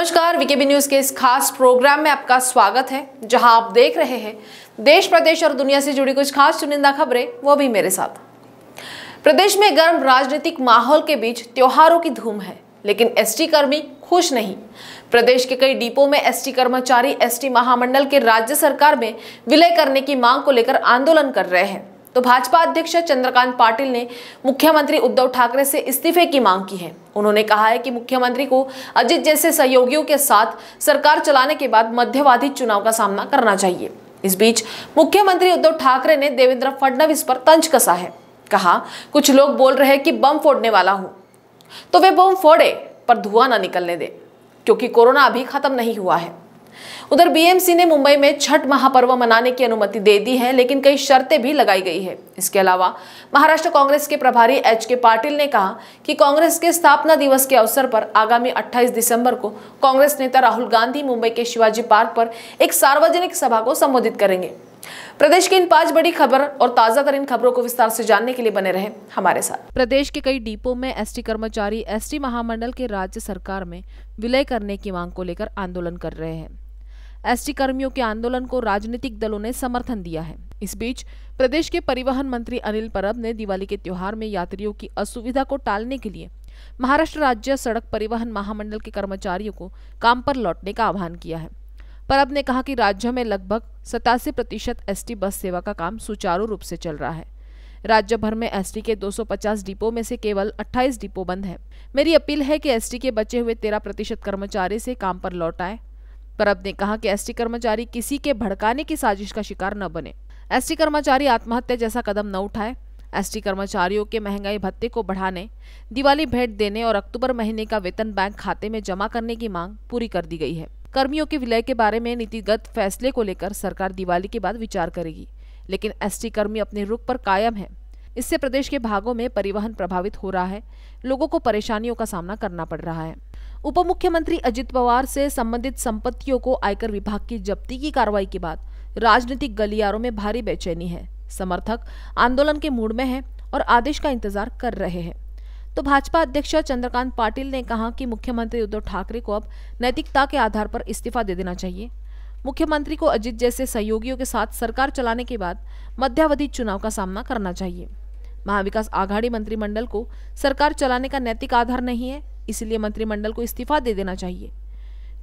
नमस्कार VKB news के इस खास प्रोग्राम में आपका स्वागत है जहां आप देख रहे हैं देश प्रदेश और दुनिया से जुड़ी कुछ खास चुनिंदा खबरें वो भी मेरे साथ प्रदेश में गर्म राजनीतिक माहौल के बीच त्योहारों की धूम है लेकिन एसटी कर्मी खुश नहीं प्रदेश के कई डिपो में एसटी कर्मचारी एसटी महामंडल के राज्य सरकार में विलय करने की मांग को लेकर आंदोलन कर रहे हैं तो भाजपा अध्यक्ष चंद्रकांत पाटिल ने मुख्यमंत्री उद्धव ठाकरे से इस्तीफे की मांग की है उन्होंने कहा है कि मुख्यमंत्री को अजित जैसे सहयोगियों के साथ सरकार चलाने के बाद मध्यवादी चुनाव का सामना करना चाहिए इस बीच मुख्यमंत्री उद्धव ठाकरे ने देवेंद्र फडणवीस पर तंज कसा है कहा कुछ लोग बोल रहे हैं कि बम फोड़ने वाला हूं तो वे बम फोड़े पर धुआं ना निकलने दे क्योंकि कोरोना अभी खत्म नहीं हुआ है उधर बीएमसी ने मुंबई में छठ महापर्व मनाने की अनुमति दे दी है लेकिन कई शर्तें भी लगाई गई है इसके अलावा महाराष्ट्र कांग्रेस के प्रभारी एच के पाटिल ने कहा कि कांग्रेस के स्थापना दिवस के अवसर पर आगामी 28 दिसंबर को कांग्रेस नेता राहुल गांधी मुंबई के शिवाजी पार्क पर एक सार्वजनिक सभा को संबोधित करेंगे प्रदेश की इन पांच बड़ी खबर और ताजा तरीन खबरों को विस्तार से जानने के लिए बने रहे हमारे साथ प्रदेश के कई डिपो में एसटी कर्मचारी एसटी महामंडल के राज्य सरकार में विलय करने की मांग को लेकर आंदोलन कर रहे हैं एसटी कर्मियों के आंदोलन को राजनीतिक दलों ने समर्थन दिया है इस बीच प्रदेश के परिवहन मंत्री अनिल परब ने दिवाली के त्योहार में यात्रियों की असुविधा को टालने के लिए महाराष्ट्र राज्य सड़क परिवहन महामंडल के कर्मचारियों को काम पर लौटने का आह्वान किया है परब ने कहा कि राज्य में लगभग सतासी प्रतिशत एस बस सेवा का काम सुचारू रूप से चल रहा है राज्य भर में एस के 250 डिपो में से केवल 28 डिपो बंद है मेरी अपील है कि एस के बचे हुए 13 प्रतिशत कर्मचारी से काम पर लौट आए परब ने कहा कि एसटी कर्मचारी किसी के भड़काने की साजिश का शिकार न बने एसटी कर्मचारी आत्महत्या जैसा कदम न उठाए एसटी कर्मचारियों के महंगाई भत्ते को बढ़ाने दिवाली भेंट देने और अक्टूबर महीने का वेतन बैंक खाते में जमा करने की मांग पूरी कर दी गई है कर्मियों के विलय के बारे में नीतिगत फैसले को लेकर सरकार दिवाली के बाद विचार करेगी लेकिन एसटी कर्मी अपने रुख पर कायम है इससे प्रदेश के भागों में परिवहन प्रभावित हो रहा है लोगों को परेशानियों का सामना करना पड़ रहा है उप मुख्यमंत्री अजित पवार से संबंधित संपत्तियों को आयकर विभाग की जब्ती की कार्रवाई के बाद राजनीतिक गलियारों में भारी बेचैनी है समर्थक आंदोलन के मूड में है और आदेश का इंतजार कर रहे हैं तो भाजपा अध्यक्ष चंद्रकांत पाटिल ने कहा कि मुख्यमंत्री उद्धव ठाकरे को अब नैतिकता के आधार पर इस्तीफा दे देना चाहिए मुख्यमंत्री को अजित जैसे सहयोगियों के साथ सरकार चलाने के बाद मध्यावधि चुनाव का सामना करना चाहिए महाविकास आघाड़ी मंत्रिमंडल को सरकार चलाने का नैतिक आधार नहीं है इसलिए मंत्रिमंडल को इस्तीफा दे देना चाहिए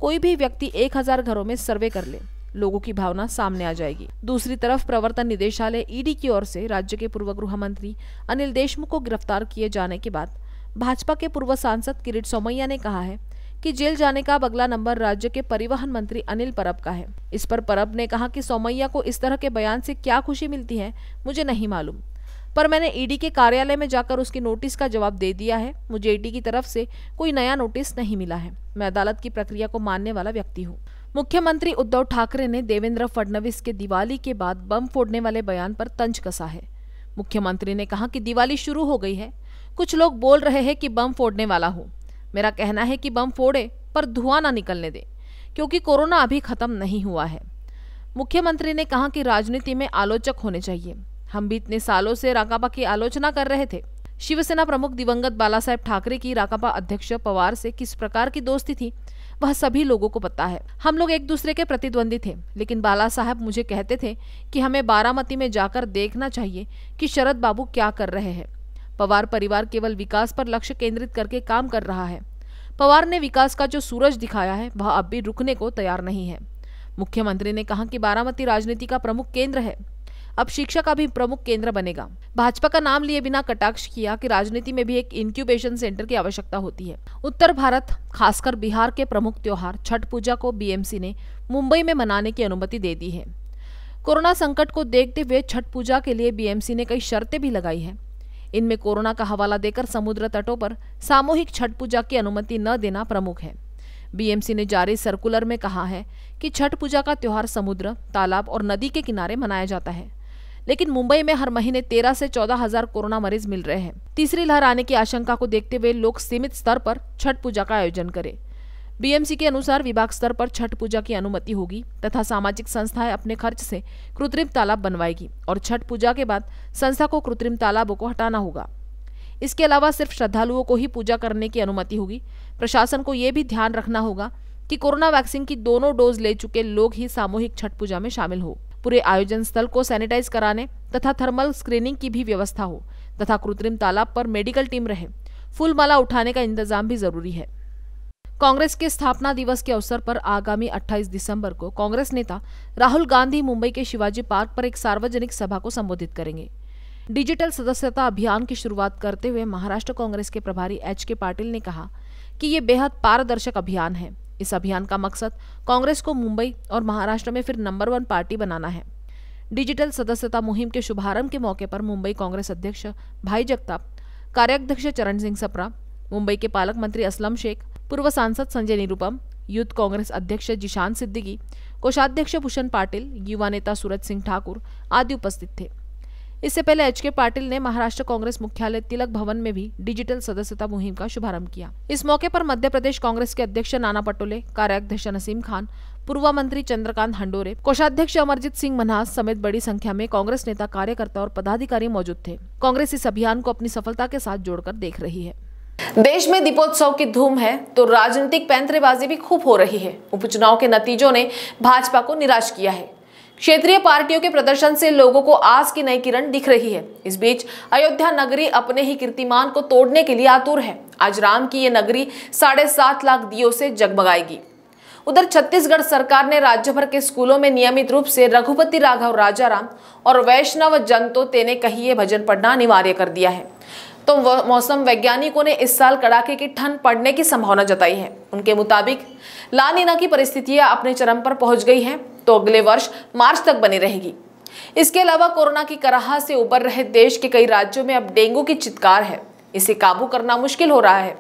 कोई भी व्यक्ति एक हजार घरों में सर्वे कर ले लोगों की भावना सामने आ जाएगी दूसरी तरफ प्रवर्तन निदेशालय ईडी की ओर से राज्य के पूर्व गृह मंत्री अनिल देशमुख को गिरफ्तार किए जाने के बाद भाजपा के पूर्व सांसद किरीट सोमैया ने कहा है कि जेल जाने का अगला नंबर राज्य के परिवहन मंत्री अनिल परब का है इस पर परब ने कहा कि सोमैया को इस तरह के बयान से क्या खुशी मिलती है मुझे नहीं मालूम पर मैंने ईडी e के कार्यालय में जाकर उसकी नोटिस का जवाब दे दिया है मुझे ईडी e की तरफ से कोई नया नोटिस नहीं मिला है मैं अदालत की प्रक्रिया को मानने वाला व्यक्ति हूँ मुख्यमंत्री उद्धव ठाकरे ने देवेंद्र फडणवीस के दिवाली के बाद बम फोड़ने वाले बयान पर तंज कसा है मुख्यमंत्री ने कहा कि दिवाली शुरू हो गई है कुछ लोग बोल रहे हैं कि बम फोड़ने वाला हूँ मेरा कहना है कि बम फोड़े पर धुआं ना निकलने दे क्योंकि कोरोना अभी खत्म नहीं हुआ है मुख्यमंत्री ने कहा कि राजनीति में आलोचक होने चाहिए हम भी इतने सालों से राकापा की आलोचना कर रहे थे शिवसेना प्रमुख दिवंगत बाला साहेब ठाकरे की राकापा अध्यक्ष पवार से किस प्रकार की दोस्ती थी वह सभी लोगों को पता है हम लोग एक दूसरे के प्रतिद्वंदी थे लेकिन बाला साहब मुझे कहते थे कि हमें बारामती में जाकर देखना चाहिए कि शरद बाबू क्या कर रहे हैं पवार परिवार केवल विकास पर लक्ष्य केंद्रित करके काम कर रहा है पवार ने विकास का जो सूरज दिखाया है वह अब भी रुकने को तैयार नहीं है मुख्यमंत्री ने कहा कि बारामती राजनीति का प्रमुख केंद्र है अब शिक्षा का भी प्रमुख केंद्र बनेगा भाजपा का नाम लिए बिना कटाक्ष किया कि राजनीति में भी एक इंक्यूबेशन सेंटर की आवश्यकता होती है उत्तर भारत खासकर बिहार के प्रमुख त्योहार छठ पूजा को बीएमसी ने मुंबई में मनाने की अनुमति दे दी है कोरोना संकट को देखते हुए छठ पूजा के लिए बीएमसी ने कई शर्तें भी लगाई है इनमें कोरोना का हवाला देकर समुद्र तटों पर सामूहिक छठ पूजा की अनुमति न देना प्रमुख है बीएमसी ने जारी सर्कुलर में कहा है कि छठ पूजा का त्यौहार समुद्र तालाब और नदी के किनारे मनाया जाता है लेकिन मुंबई में हर महीने तेरह से चौदह हजार कोरोना मरीज मिल रहे हैं तीसरी लहर आने की आशंका को देखते हुए लोग सीमित स्तर पर छठ पूजा का आयोजन करें बीएमसी के अनुसार विभाग स्तर पर छठ पूजा की अनुमति होगी तथा सामाजिक संस्थाएं अपने खर्च से कृत्रिम तालाब बनवाएगी और छठ पूजा के बाद संस्था को कृत्रिम तालाबों को हटाना होगा इसके अलावा सिर्फ श्रद्धालुओं को ही पूजा करने की अनुमति होगी प्रशासन को ये भी ध्यान रखना होगा कि कोरोना वैक्सीन की दोनों डोज ले चुके लोग ही सामूहिक छठ पूजा में शामिल हो पूरे आयोजन स्थल को सैनिटाइज कराने तथा थर्मल स्क्रीनिंग की भी व्यवस्था हो तथा कृत्रिम तालाब पर मेडिकल टीम रहे फूल माला उठाने का इंतजाम भी जरूरी है कांग्रेस के स्थापना दिवस के अवसर पर आगामी 28 दिसंबर को कांग्रेस नेता राहुल गांधी मुंबई के शिवाजी पार्क पर एक सार्वजनिक सभा को संबोधित करेंगे डिजिटल सदस्यता अभियान की शुरुआत करते हुए महाराष्ट्र कांग्रेस के प्रभारी एच के पाटिल ने कहा कि ये बेहद पारदर्शक अभियान है इस अभियान का मकसद कांग्रेस को मुंबई और महाराष्ट्र में फिर नंबर वन पार्टी बनाना है डिजिटल सदस्यता मुहिम के शुभारंभ के मौके पर मुंबई कांग्रेस अध्यक्ष भाई जगताप कार्याध्यक्ष चरण सिंह सप्रा मुंबई के पालक मंत्री असलम शेख पूर्व सांसद संजय निरुपम यूथ कांग्रेस अध्यक्ष जिशान सिद्दीकी कोषाध्यक्ष भूषण पाटिल युवा नेता सूरज सिंह ठाकुर आदि उपस्थित थे इससे पहले एच के पाटिल ने महाराष्ट्र कांग्रेस मुख्यालय तिलक भवन में भी डिजिटल सदस्यता मुहिम का शुभारंभ किया इस मौके पर मध्य प्रदेश कांग्रेस के अध्यक्ष नाना पटोले कार्याध्यक्ष नसीम खान पूर्व मंत्री चंद्रकांत हंडोरे कोषाध्यक्ष अमरजीत सिंह मन्हास समेत बड़ी संख्या में कांग्रेस नेता कार्यकर्ता और पदाधिकारी मौजूद थे कांग्रेस इस अभियान को अपनी सफलता के साथ जोड़कर देख रही है देश में दीपोत्सव की धूम है तो राजनीतिक पैंतरेबाजी भी खूब हो रही है उपचुनाव के नतीजों ने भाजपा को निराश किया है क्षेत्रीय पार्टियों के प्रदर्शन से लोगों को आस की नई किरण दिख रही है इस बीच अयोध्या नगरी अपने ही कीर्तिमान को तोड़ने के लिए आतुर है आज राम की ये नगरी साढ़े सात लाख दियो से जगमगाएगी उधर छत्तीसगढ़ सरकार ने राज्य भर के स्कूलों में नियमित रूप से रघुपति राघव राजा राम और वैष्णव जनतो तेने कही भजन पढ़ना अनिवार्य कर दिया है तो मौसम वैज्ञानिकों ने इस साल कड़ाके की ठंड पड़ने की संभावना जताई है उनके मुताबिक लानीना की परिस्थितियां अपने चरम पर पहुंच गई हैं तो अगले वर्ष मार्च तक बनी रहेगी इसके अलावा कोरोना की कराह से उबर रहे देश के कई राज्यों में अब डेंगू की चित्कार है इसे काबू करना मुश्किल हो रहा है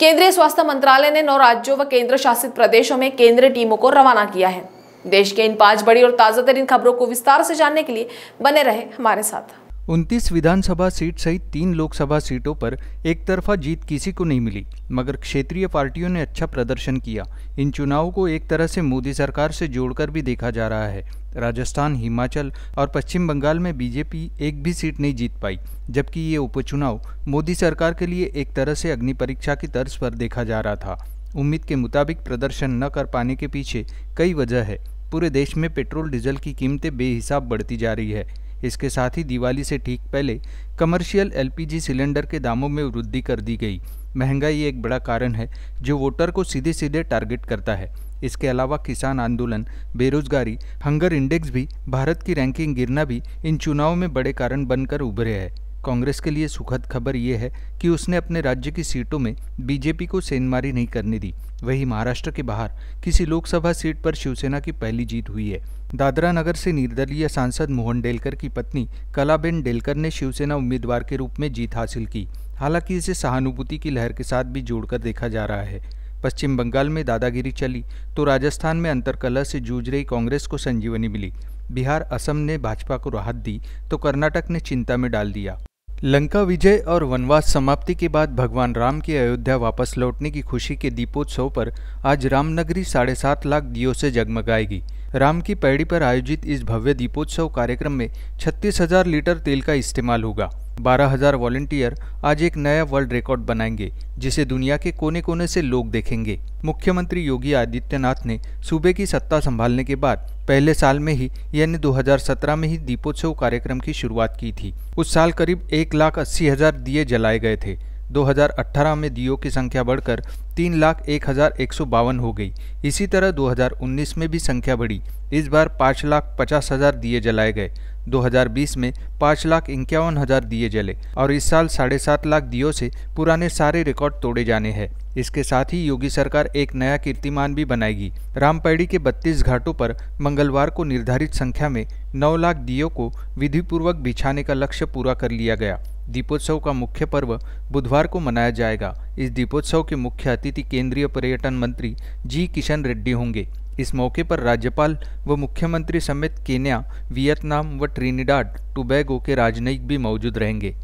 केंद्रीय स्वास्थ्य मंत्रालय ने नौ राज्यों व केंद्र शासित प्रदेशों में केंद्रीय टीमों को रवाना किया है देश के इन पांच बड़ी और ताज़ा तरीन खबरों को विस्तार से जानने के लिए बने रहे हमारे साथ उनतीस विधानसभा सीट सहित तीन लोकसभा सीटों पर एक तरफा जीत किसी को नहीं मिली मगर क्षेत्रीय पार्टियों ने अच्छा प्रदर्शन किया इन चुनावों को एक तरह से मोदी सरकार से जोड़कर भी देखा जा रहा है राजस्थान हिमाचल और पश्चिम बंगाल में बीजेपी एक भी सीट नहीं जीत पाई जबकि ये उपचुनाव मोदी सरकार के लिए एक तरह से अग्नि परीक्षा की तर्ज पर देखा जा रहा था उम्मीद के मुताबिक प्रदर्शन न कर पाने के पीछे कई वजह है पूरे देश में पेट्रोल डीजल की कीमतें बेहिसाब बढ़ती जा रही है इसके साथ ही दिवाली से ठीक पहले कमर्शियल एलपीजी सिलेंडर के दामों में वृद्धि कर दी गई महंगाई एक बड़ा कारण है जो वोटर को सीधे सीधे टारगेट करता है इसके अलावा किसान आंदोलन बेरोजगारी हंगर इंडेक्स भी भारत की रैंकिंग गिरना भी इन चुनावों में बड़े कारण बनकर उभरे है कांग्रेस के लिए सुखद खबर ये है कि उसने अपने राज्य की सीटों में बीजेपी को सेनमारी नहीं करने दी वही महाराष्ट्र के बाहर किसी लोकसभा सीट पर शिवसेना की पहली जीत हुई है दादरा नगर से निर्दलीय सांसद मोहन डेलकर की पत्नी कलाबेन डेलकर ने शिवसेना उम्मीदवार के रूप में जीत हासिल की हालांकि इसे सहानुभूति की लहर के साथ भी जोड़कर देखा जा रहा है पश्चिम बंगाल में दादागिरी चली तो राजस्थान में अंतरकलह से जूझ रही कांग्रेस को संजीवनी मिली बिहार असम ने भाजपा को राहत दी तो कर्नाटक ने चिंता में डाल दिया लंका विजय और वनवास समाप्ति के बाद भगवान राम की अयोध्या वापस लौटने की खुशी के दीपोत्सव पर आज रामनगरी साढ़े सात लाख दियो से जगमगाएगी राम की पैड़ी पर आयोजित इस भव्य दीपोत्सव कार्यक्रम में 36,000 लीटर तेल का इस्तेमाल होगा 12,000 वॉलेंटियर आज एक नया वर्ल्ड रिकॉर्ड बनाएंगे जिसे दुनिया के कोने कोने से लोग देखेंगे मुख्यमंत्री योगी आदित्यनाथ ने सूबे की सत्ता संभालने के बाद पहले साल में ही यानी 2017 में ही दीपोत्सव कार्यक्रम की शुरुआत की थी उस साल करीब एक लाख अस्सी हजार दिए जलाए गए थे 2018 में दियो की संख्या बढ़कर तीन लाख एक हज़ार एक सौ बावन हो गई इसी तरह 2019 में भी संख्या बढ़ी इस बार पाँच लाख पचास हज़ार दिए जलाए गए 2020 में पाँच लाख इक्यावन हज़ार दिए जले और इस साल साढ़े सात लाख दियो से पुराने सारे रिकॉर्ड तोड़े जाने हैं इसके साथ ही योगी सरकार एक नया कीर्तिमान भी बनाएगी रामपैड़ी के 32 घाटों पर मंगलवार को निर्धारित संख्या में 9 लाख दियो को विधिपूर्वक बिछाने का लक्ष्य पूरा कर लिया गया दीपोत्सव का मुख्य पर्व बुधवार को मनाया जाएगा इस दीपोत्सव के मुख्य अतिथि केंद्रीय पर्यटन मंत्री जी किशन रेड्डी होंगे इस मौके पर राज्यपाल व मुख्यमंत्री समेत केन्या वियतनाम व ट्रिनिडाड टुबैगो के राजनयिक भी मौजूद रहेंगे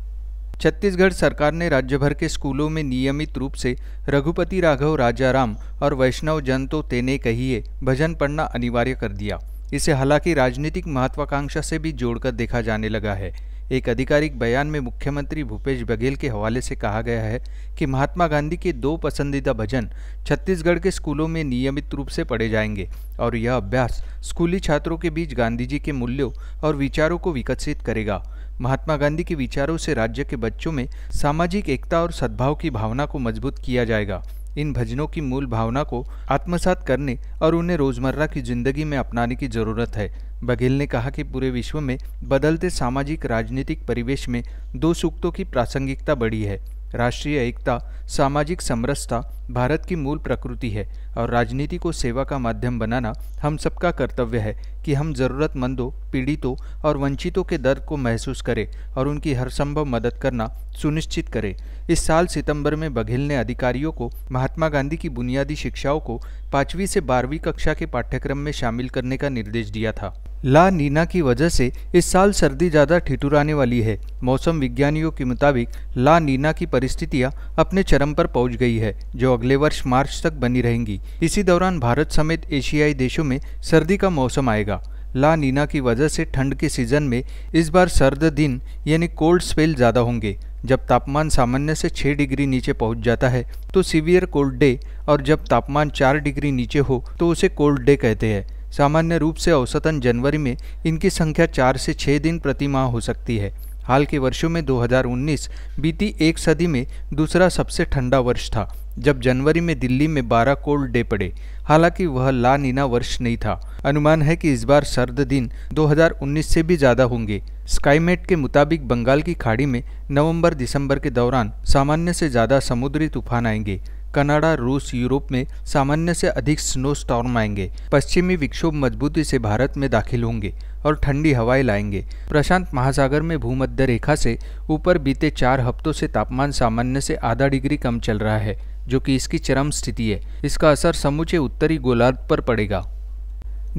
छत्तीसगढ़ सरकार ने राज्य भर के स्कूलों में नियमित रूप से रघुपति राघव राजाराम और वैष्णव जन तो तेने कहिए भजन पढ़ना अनिवार्य कर दिया इसे हालांकि राजनीतिक महत्वाकांक्षा से भी जोड़कर देखा जाने लगा है एक आधिकारिक बयान में मुख्यमंत्री भूपेश बघेल के हवाले से कहा गया है कि महात्मा गांधी के दो पसंदीदा भजन छत्तीसगढ़ के स्कूलों में नियमित रूप से पढ़े जाएंगे और यह अभ्यास स्कूली छात्रों के बीच गांधी जी के मूल्यों और विचारों को विकसित करेगा महात्मा गांधी के विचारों से राज्य के बच्चों में सामाजिक एकता और सद्भाव की भावना को मजबूत किया जाएगा इन भजनों की मूल भावना को आत्मसात करने और उन्हें रोजमर्रा की जिंदगी में अपनाने की जरूरत है बघेल ने कहा कि पूरे विश्व में बदलते सामाजिक राजनीतिक परिवेश में दो सूक्तों की प्रासंगिकता बढ़ी है राष्ट्रीय एकता सामाजिक समरसता भारत की मूल प्रकृति है और राजनीति को सेवा का माध्यम बनाना हम सबका कर्तव्य है कि हम ज़रूरतमंदों पीड़ितों और वंचितों के दर्द को महसूस करें और उनकी हर संभव मदद करना सुनिश्चित करें इस साल सितंबर में बघेल ने अधिकारियों को महात्मा गांधी की बुनियादी शिक्षाओं को पाँचवीं से बारहवीं कक्षा के पाठ्यक्रम में शामिल करने का निर्देश दिया था ला नीना की वजह से इस साल सर्दी ज़्यादा ठिठुराने वाली है मौसम विज्ञानियों के मुताबिक ला नीना की परिस्थितियां अपने चरम पर पहुंच गई है जो अगले वर्ष मार्च तक बनी रहेंगी इसी दौरान भारत समेत एशियाई देशों में सर्दी का मौसम आएगा ला नीना की वजह से ठंड के सीजन में इस बार सर्द दिन यानी कोल्ड स्पेल ज़्यादा होंगे जब तापमान सामान्य से छह डिग्री नीचे पहुंच जाता है तो सीवियर कोल्ड डे और जब तापमान चार डिग्री नीचे हो तो उसे कोल्ड डे कहते हैं सामान्य रूप से औसतन जनवरी में इनकी संख्या चार से छः दिन प्रति माह हो सकती है हाल के वर्षों में 2019 बीती एक सदी में दूसरा सबसे ठंडा वर्ष था जब जनवरी में दिल्ली में 12 कोल्ड डे पड़े हालांकि वह ला नीना वर्ष नहीं था अनुमान है कि इस बार सर्द दिन 2019 से भी ज़्यादा होंगे स्काईमेट के मुताबिक बंगाल की खाड़ी में नवंबर-दिसंबर के दौरान सामान्य से ज़्यादा समुद्री तूफान आएंगे कनाडा रूस यूरोप में सामान्य से अधिक स्नो स्टॉर्म आएंगे पश्चिमी विक्षोभ मजबूती से भारत में दाखिल होंगे और ठंडी हवाएं लाएंगे प्रशांत महासागर में भूमध्य रेखा से ऊपर बीते चार हफ्तों से तापमान सामान्य से आधा डिग्री कम चल रहा है जो कि इसकी चरम स्थिति है इसका असर समूचे उत्तरी गोलार्ध पर पड़ेगा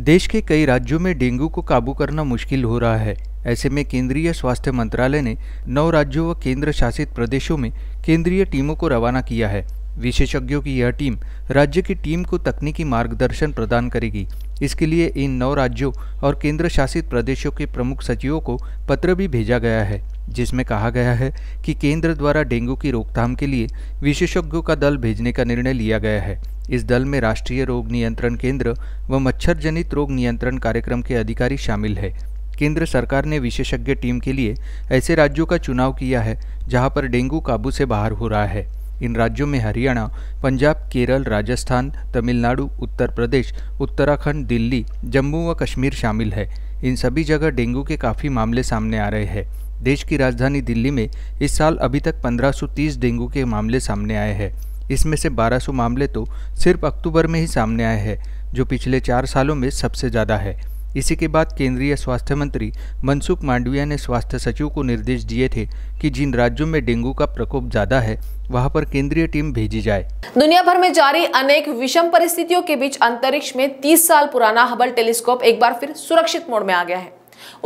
देश के कई राज्यों में डेंगू को काबू करना मुश्किल हो रहा है ऐसे में केंद्रीय स्वास्थ्य मंत्रालय ने नौ राज्यों व केंद्र शासित प्रदेशों में केंद्रीय टीमों को रवाना किया है विशेषज्ञों की यह टीम राज्य की टीम को तकनीकी मार्गदर्शन प्रदान करेगी इसके लिए इन नौ राज्यों और केंद्र शासित प्रदेशों के प्रमुख सचिवों को पत्र भी भेजा गया है जिसमें कहा गया है कि केंद्र द्वारा डेंगू की रोकथाम के लिए विशेषज्ञों का दल भेजने का निर्णय लिया गया है इस दल में राष्ट्रीय रोग नियंत्रण केंद्र व मच्छर जनित रोग नियंत्रण कार्यक्रम के अधिकारी शामिल है केंद्र सरकार ने विशेषज्ञ टीम के लिए ऐसे राज्यों का चुनाव किया है जहां पर डेंगू काबू से बाहर हो रहा है इन राज्यों में हरियाणा पंजाब केरल राजस्थान तमिलनाडु उत्तर प्रदेश उत्तराखंड दिल्ली जम्मू व कश्मीर शामिल है इन सभी जगह डेंगू के काफ़ी मामले सामने आ रहे हैं देश की राजधानी दिल्ली में इस साल अभी तक 1530 डेंगू के मामले सामने आए हैं इसमें से 1200 मामले तो सिर्फ अक्टूबर में ही सामने आए हैं जो पिछले चार सालों में सबसे ज़्यादा है इसी के बाद केंद्रीय स्वास्थ्य मंत्री मनसुख मांडविया ने स्वास्थ्य सचिव को निर्देश दिए थे कि जिन राज्यों में डेंगू का प्रकोप ज्यादा है वहां पर केंद्रीय टीम भेजी जाए दुनिया भर में जारी अनेक विषम परिस्थितियों के बीच अंतरिक्ष में 30 साल पुराना हबल टेलीस्कोप एक बार फिर सुरक्षित मोड में आ गया है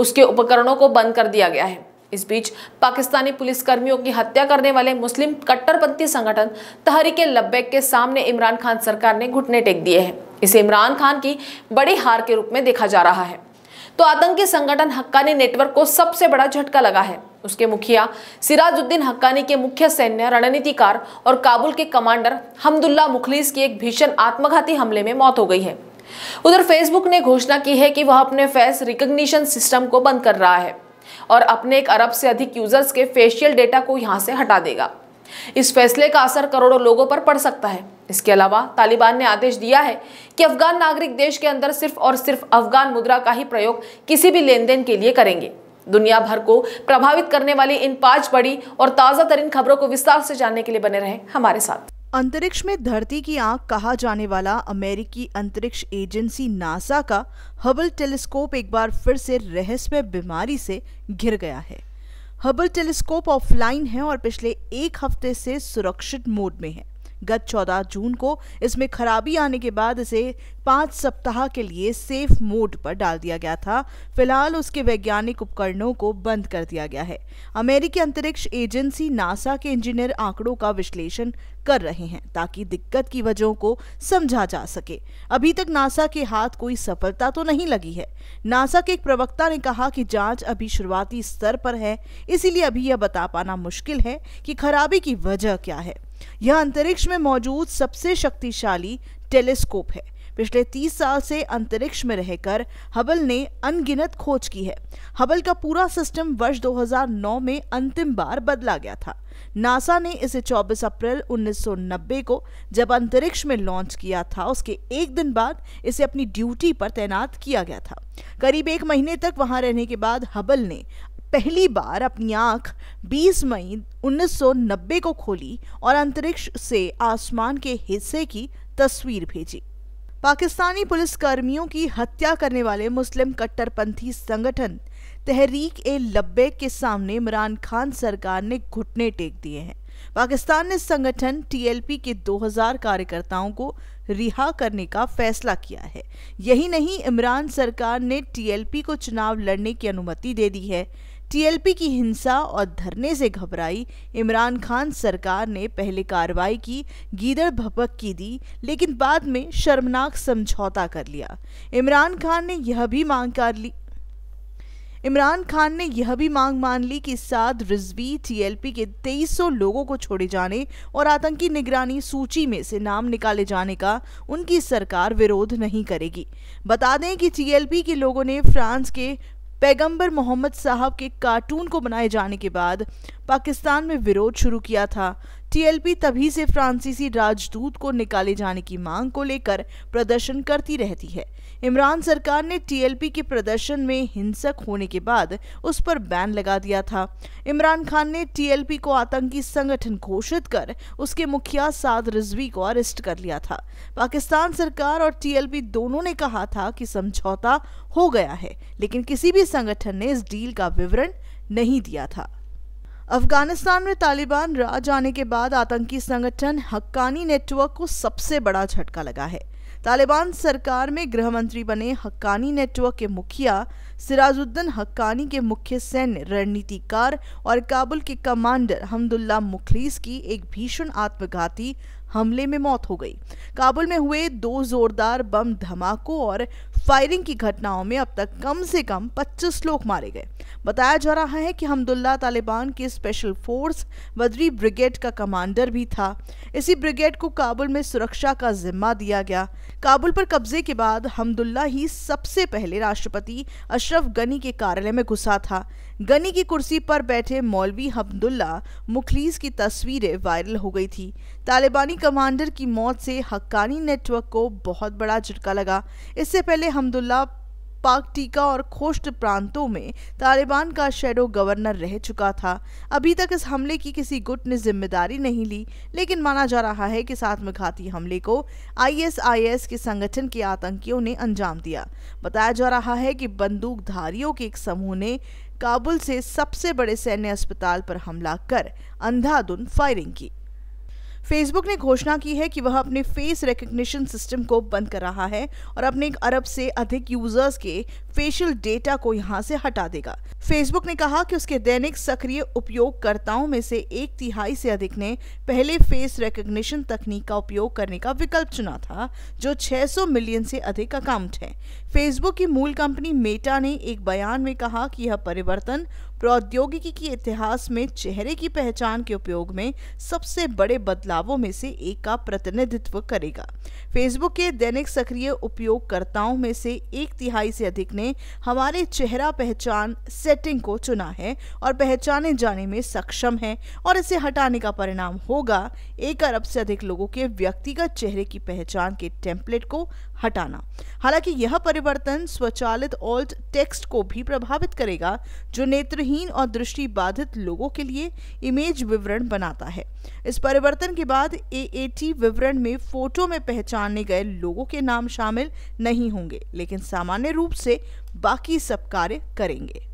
उसके उपकरणों को बंद कर दिया गया है इस बीच पाकिस्तानी पुलिसकर्मियों की हत्या करने वाले मुस्लिम कट्टरपंथी संगठन तहरीके लब्बैक के सामने इमरान खान सरकार ने घुटने टेक दिए हैं इसे इमरान खान की बड़ी हार के रूप में देखा जा रहा है तो आतंकी संगठन हक्कानी नेटवर्क को सबसे बड़ा झटका लगा है उसके मुखिया सिराजुद्दीन हक्कानी के मुख्य सैन्य रणनीतिकार और काबुल के कमांडर हमदुल्ला मुखलिस की एक भीषण आत्मघाती हमले में मौत हो गई है उधर फेसबुक ने घोषणा की है कि वह अपने फेस रिकग्निशन सिस्टम को बंद कर रहा है और अपने एक अरब से अधिक यूजर्स के फेशियल डेटा को यहाँ से हटा देगा इस फैसले का असर करोड़ों लोगों पर पड़ सकता है इसके अलावा तालिबान ने आदेश दिया है कि अफगान नागरिक देश के अंदर सिर्फ और सिर्फ अफगान मुद्रा का ही प्रयोग किसी भी लेन देन के लिए करेंगे दुनिया भर को प्रभावित करने वाली इन पांच बड़ी और ताज़ा तरीन खबरों को विस्तार से जानने के लिए बने रहें हमारे साथ अंतरिक्ष में धरती की आंख कहा जाने वाला अमेरिकी अंतरिक्ष एजेंसी नासा का हबल टेलीस्कोप एक बार फिर से रहस्यमय बीमारी से घिर गया है हबल टेलीस्कोप ऑफलाइन है और पिछले एक हफ्ते से सुरक्षित मोड में है गत 14 जून को इसमें खराबी आने के बाद इसे पांच सप्ताह के लिए सेफ मोड पर डाल दिया गया था फिलहाल उसके वैज्ञानिक उपकरणों को बंद कर दिया गया है अमेरिकी अंतरिक्ष एजेंसी नासा के इंजीनियर आंकड़ों का विश्लेषण कर रहे हैं ताकि दिक्कत की वजहों को समझा जा सके अभी तक नासा के हाथ कोई सफलता तो नहीं लगी है नासा के एक प्रवक्ता ने कहा कि जांच अभी शुरुआती स्तर पर है इसीलिए अभी यह बता पाना मुश्किल है कि खराबी की वजह क्या है यह अंतरिक्ष में मौजूद सबसे शक्तिशाली टेलीस्कोप है पिछले 30 साल से अंतरिक्ष में रहकर हबल ने अनगिनत खोज की है हबल का पूरा सिस्टम वर्ष 2009 में अंतिम बार बदला गया था नासा ने इसे 24 अप्रैल 1990 को जब अंतरिक्ष में लॉन्च किया था उसके एक दिन बाद इसे अपनी ड्यूटी पर तैनात किया गया था करीब एक महीने तक वहां रहने के बाद हबल ने पहली बार अपनी आंख 20 मई 1990 को खोली और अंतरिक्ष से आसमान के हिस्से की तस्वीर भेजी पाकिस्तानी पुलिसकर्मियों की हत्या करने वाले मुस्लिम कट्टरपंथी संगठन तहरीक ए लब्बे के सामने इमरान खान सरकार ने घुटने टेक दिए हैं पाकिस्तान ने संगठन टीएलपी के 2000 कार्यकर्ताओं को रिहा करने का फैसला किया है यही नहीं इमरान सरकार ने टीएलपी को चुनाव लड़ने की अनुमति दे दी है टीएलपी की हिंसा और धरने से घबराई इमरान खान सरकार ने पहले कार्रवाई की गीदड़ भपक की दी लेकिन बाद में शर्मनाक समझौता कर लिया इमरान खान ने यह भी मांग कर ली इमरान खान ने यह भी मांग मान ली कि साद रिजवी टीएलपी के 2300 लोगों को छोड़े जाने और आतंकी निगरानी सूची में से नाम निकाले जाने का उनकी सरकार विरोध नहीं करेगी बता दें कि टीएलपी के लोगों ने फ्रांस के पैगंबर मोहम्मद साहब के कार्टून को बनाए जाने के बाद पाकिस्तान में विरोध शुरू किया था टीएलपी तभी से फ्रांसीसी राजदूत को निकाले जाने की मांग को लेकर प्रदर्शन करती रहती है इमरान सरकार ने टीएलपी के प्रदर्शन में हिंसक होने के बाद उस पर बैन लगा दिया था इमरान खान ने टीएलपी को आतंकी संगठन घोषित कर उसके मुखिया साद रिजवी को अरेस्ट कर लिया था पाकिस्तान सरकार और टीएलपी दोनों ने कहा था कि समझौता हो गया है लेकिन किसी भी संगठन ने इस डील का विवरण नहीं दिया था अफगानिस्तान में तालिबान राज आने के बाद आतंकी संगठन हक्कानी नेटवर्क को सबसे बड़ा झटका लगा है तालिबान सरकार में गृह मंत्री बने हक्कानी नेटवर्क के मुखिया सिराजुद्दीन हक्कानी के मुख्य सैन्य रणनीतिकार और काबुल के कमांडर हमदुल्ला मुखलिस की एक भीषण आत्मघाती हमले में मौत हो गई काबुल में हुए दो जोरदार बम धमाकों और फायरिंग की घटनाओं में अब तक कम से कम 25 लोग मारे गए बताया जा रहा है कि हमदुल्ला तालिबान की स्पेशल फोर्स बदरी ब्रिगेड का कमांडर भी था इसी ब्रिगेड को काबुल में सुरक्षा का जिम्मा दिया गया काबुल पर कब्जे के बाद हमदुल्ला ही सबसे पहले राष्ट्रपति अशरफ गनी के कार्यालय में घुसा था गनी की कुर्सी पर बैठे मौलवी हमदुल्ला मुखलीस की तस्वीरें वायरल हो गई थी तालिबानी कमांडर की मौत से हक्कानी नेटवर्क को बहुत बड़ा झटका लगा इससे पहले हमदुल्ला पाक टीका और खोस्ट प्रांतों में तालिबान का शेडो गवर्नर रह चुका था अभी तक इस हमले की किसी गुट ने जिम्मेदारी नहीं ली लेकिन माना जा रहा है कि इस आत्मघाती हमले को आईएसआईएस के संगठन के आतंकियों ने अंजाम दिया बताया जा रहा है कि बंदूकधारियों के एक समूह ने काबुल से सबसे बड़े सैन्य अस्पताल पर हमला कर अंधाधुन फायरिंग की फेसबुक ने घोषणा की है कि वह अपने फेस रिकग्निशन सिस्टम को बंद कर रहा है और अपने एक अरब से अधिक यूजर्स के फेशियल डेटा को यहां से हटा देगा फेसबुक ने कहा कि उसके दैनिक सक्रिय उपयोगकर्ताओं में से एक तिहाई से अधिक ने पहले फेस रिकग्निशन तकनीक का उपयोग करने का विकल्प चुना था जो 600 मिलियन से अधिक अकाउंट है फेसबुक की मूल कंपनी मेटा ने एक बयान में कहा कि यह परिवर्तन प्रौद्योगिकी के इतिहास में चेहरे की पहचान के उपयोग में सबसे बड़े बदलावों में से एक का प्रतिनिधित्व करेगा फेसबुक के दैनिक सक्रिय उपयोगकर्ताओं में से एक तिहाई से अधिक ने हमारे चेहरा पहचान सेटिंग को चुना है और पहचाने जाने में सक्षम है और इसे हटाने का परिणाम होगा एक अरब से अधिक लोगों के व्यक्तिगत चेहरे की पहचान के टेम्पलेट को हटाना हालांकि यह परिवर्तन स्वचालित ऑल्ट टेक्स्ट को भी प्रभावित करेगा जो नेत्र दृष्टिहीन और दृष्टि बाधित लोगों के लिए इमेज विवरण बनाता है इस परिवर्तन के बाद एएटी विवरण में फोटो में पहचाने गए लोगों के नाम शामिल नहीं होंगे लेकिन सामान्य रूप से बाकी सब कार्य करेंगे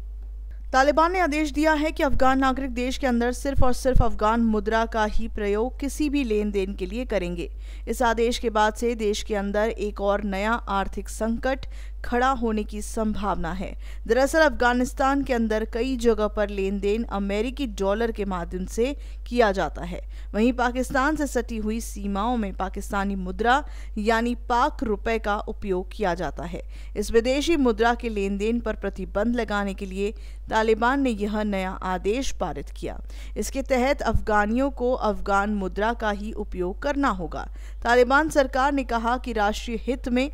तालिबान ने आदेश दिया है कि अफगान नागरिक देश के अंदर सिर्फ और सिर्फ अफगान मुद्रा का ही प्रयोग किसी भी लेन देन के लिए करेंगे इस आदेश के बाद से देश के अंदर एक और नया आर्थिक संकट खड़ा होने की संभावना है दरअसल अफगानिस्तान के अंदर कई जगह पर लेन देन अमेरिकी डॉलर के माध्यम से किया जाता है वहीं पाकिस्तान से सटी हुई सीमाओं में पाकिस्तानी मुद्रा यानी पाक रुपए का उपयोग किया जाता है इस विदेशी मुद्रा के लेन देन पर प्रतिबंध लगाने के लिए तालिबान ने यह नया आदेश पारित किया इसके तहत अफगानियों को अफगान मुद्रा का ही उपयोग करना होगा तालिबान सरकार ने कहा कि राष्ट्रीय हित में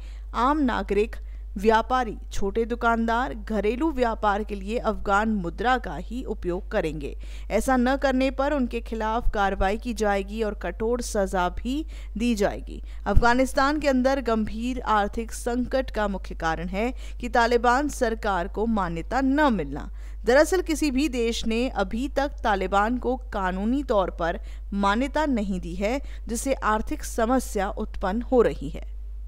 आम नागरिक व्यापारी छोटे दुकानदार घरेलू व्यापार के लिए अफगान मुद्रा का ही उपयोग करेंगे ऐसा न करने पर उनके खिलाफ कार्रवाई की जाएगी और कठोर सजा भी दी जाएगी अफगानिस्तान के अंदर गंभीर आर्थिक संकट का मुख्य कारण है कि तालिबान सरकार को मान्यता न मिलना दरअसल किसी भी देश ने अभी तक तालिबान को कानूनी तौर पर मान्यता नहीं दी है जिससे आर्थिक समस्या उत्पन्न हो रही है